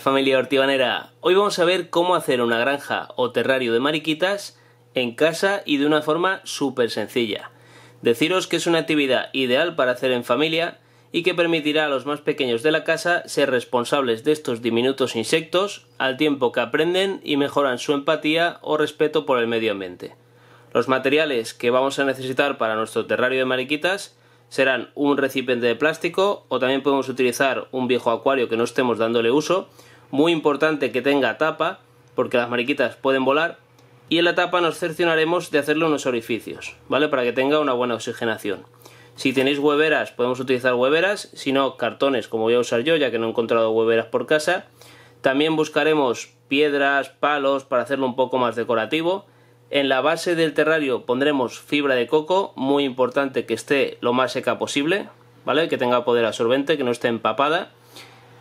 familia hortibanera. Hoy vamos a ver cómo hacer una granja o terrario de mariquitas en casa y de una forma súper sencilla. Deciros que es una actividad ideal para hacer en familia y que permitirá a los más pequeños de la casa ser responsables de estos diminutos insectos al tiempo que aprenden y mejoran su empatía o respeto por el medio ambiente. Los materiales que vamos a necesitar para nuestro terrario de mariquitas serán un recipiente de plástico o también podemos utilizar un viejo acuario que no estemos dándole uso. Muy importante que tenga tapa porque las mariquitas pueden volar y en la tapa nos cercionaremos de hacerle unos orificios, ¿vale? Para que tenga una buena oxigenación. Si tenéis hueveras, podemos utilizar hueveras, si no, cartones, como voy a usar yo, ya que no he encontrado hueveras por casa. También buscaremos piedras, palos, para hacerlo un poco más decorativo. En la base del terrario pondremos fibra de coco, muy importante que esté lo más seca posible, ¿vale? Que tenga poder absorbente, que no esté empapada.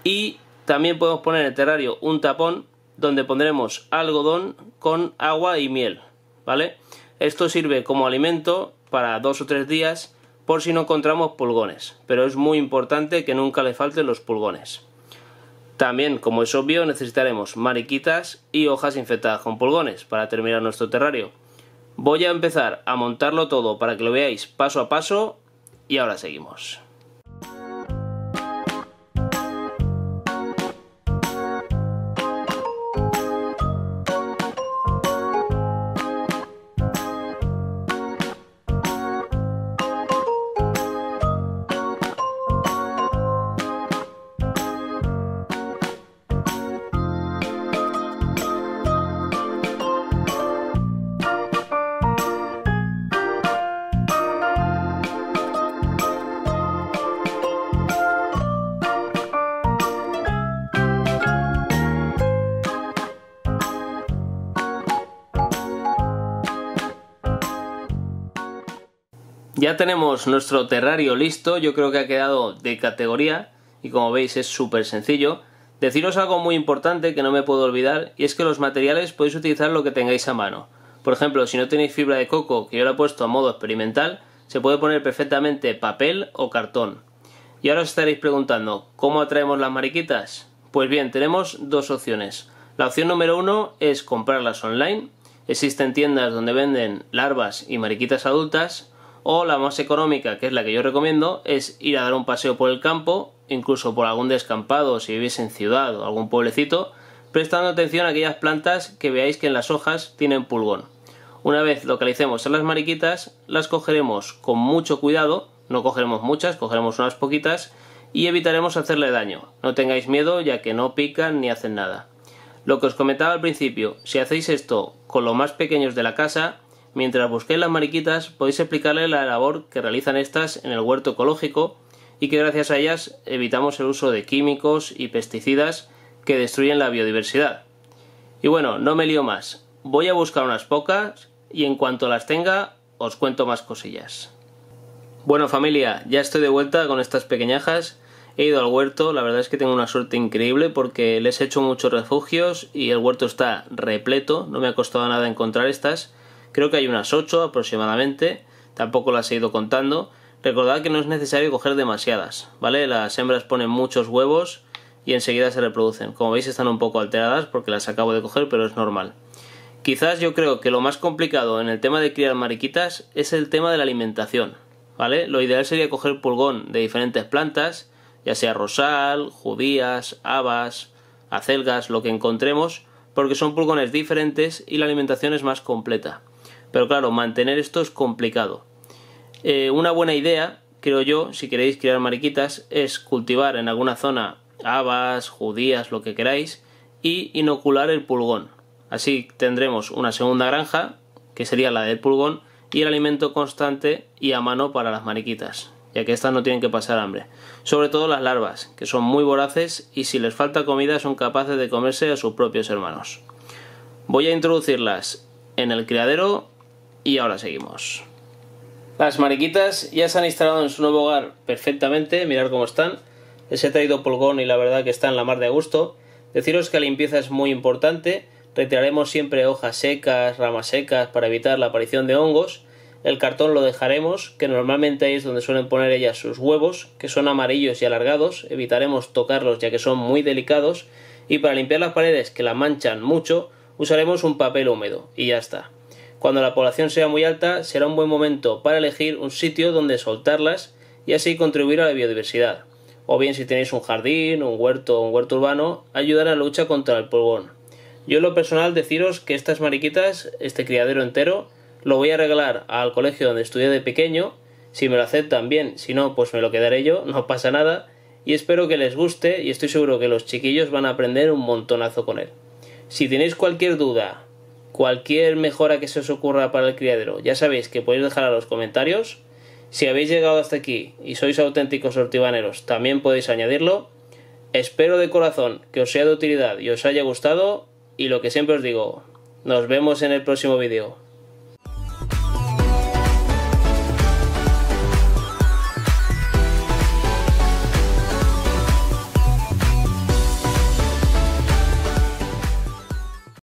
Y también podemos poner en el terrario un tapón donde pondremos algodón con agua y miel, ¿vale? Esto sirve como alimento para dos o tres días por si no encontramos pulgones, pero es muy importante que nunca le falten los pulgones. También, como es obvio, necesitaremos mariquitas y hojas infectadas con pulgones para terminar nuestro terrario. Voy a empezar a montarlo todo para que lo veáis paso a paso y ahora seguimos. Ya tenemos nuestro terrario listo, yo creo que ha quedado de categoría y como veis es súper sencillo. Deciros algo muy importante que no me puedo olvidar y es que los materiales podéis utilizar lo que tengáis a mano. Por ejemplo, si no tenéis fibra de coco, que yo la he puesto a modo experimental, se puede poner perfectamente papel o cartón. Y ahora os estaréis preguntando, ¿cómo atraemos las mariquitas? Pues bien, tenemos dos opciones. La opción número uno es comprarlas online. Existen tiendas donde venden larvas y mariquitas adultas o la más económica, que es la que yo recomiendo, es ir a dar un paseo por el campo, incluso por algún descampado, si vivís en ciudad o algún pueblecito, prestando atención a aquellas plantas que veáis que en las hojas tienen pulgón. Una vez localicemos a las mariquitas, las cogeremos con mucho cuidado, no cogeremos muchas, cogeremos unas poquitas y evitaremos hacerle daño. No tengáis miedo ya que no pican ni hacen nada. Lo que os comentaba al principio, si hacéis esto con los más pequeños de la casa, Mientras busquéis las mariquitas, podéis explicarle la labor que realizan estas en el huerto ecológico y que gracias a ellas evitamos el uso de químicos y pesticidas que destruyen la biodiversidad. Y bueno, no me lío más. Voy a buscar unas pocas y en cuanto las tenga os cuento más cosillas. Bueno familia, ya estoy de vuelta con estas pequeñajas. He ido al huerto, la verdad es que tengo una suerte increíble porque les he hecho muchos refugios y el huerto está repleto, no me ha costado nada encontrar estas. Creo que hay unas 8 aproximadamente, tampoco las he ido contando. Recordad que no es necesario coger demasiadas, ¿vale? Las hembras ponen muchos huevos y enseguida se reproducen. Como veis están un poco alteradas porque las acabo de coger, pero es normal. Quizás yo creo que lo más complicado en el tema de criar mariquitas es el tema de la alimentación, ¿vale? Lo ideal sería coger pulgón de diferentes plantas, ya sea rosal, judías, habas, acelgas, lo que encontremos, porque son pulgones diferentes y la alimentación es más completa. Pero claro, mantener esto es complicado. Eh, una buena idea, creo yo, si queréis criar mariquitas, es cultivar en alguna zona habas, judías, lo que queráis, y inocular el pulgón. Así tendremos una segunda granja, que sería la del pulgón, y el alimento constante y a mano para las mariquitas, ya que estas no tienen que pasar hambre. Sobre todo las larvas, que son muy voraces y si les falta comida son capaces de comerse a sus propios hermanos. Voy a introducirlas en el criadero y ahora seguimos. Las mariquitas ya se han instalado en su nuevo hogar perfectamente, mirar cómo están. Les he traído polgón y la verdad que está en la mar de gusto. Deciros que la limpieza es muy importante. Retiraremos siempre hojas secas, ramas secas para evitar la aparición de hongos. El cartón lo dejaremos, que normalmente es donde suelen poner ellas sus huevos, que son amarillos y alargados. Evitaremos tocarlos ya que son muy delicados. Y para limpiar las paredes que la manchan mucho, usaremos un papel húmedo y ya está. Cuando la población sea muy alta, será un buen momento para elegir un sitio donde soltarlas y así contribuir a la biodiversidad. O bien si tenéis un jardín, un huerto o un huerto urbano, ayudar a la lucha contra el polvón. Yo en lo personal deciros que estas mariquitas, este criadero entero, lo voy a regalar al colegio donde estudié de pequeño. Si me lo aceptan bien, si no, pues me lo quedaré yo, no pasa nada. Y espero que les guste y estoy seguro que los chiquillos van a aprender un montonazo con él. Si tenéis cualquier duda cualquier mejora que se os ocurra para el criadero. Ya sabéis que podéis dejarla en los comentarios. Si habéis llegado hasta aquí y sois auténticos hortibaneros, también podéis añadirlo. Espero de corazón que os sea de utilidad y os haya gustado. Y lo que siempre os digo, nos vemos en el próximo vídeo.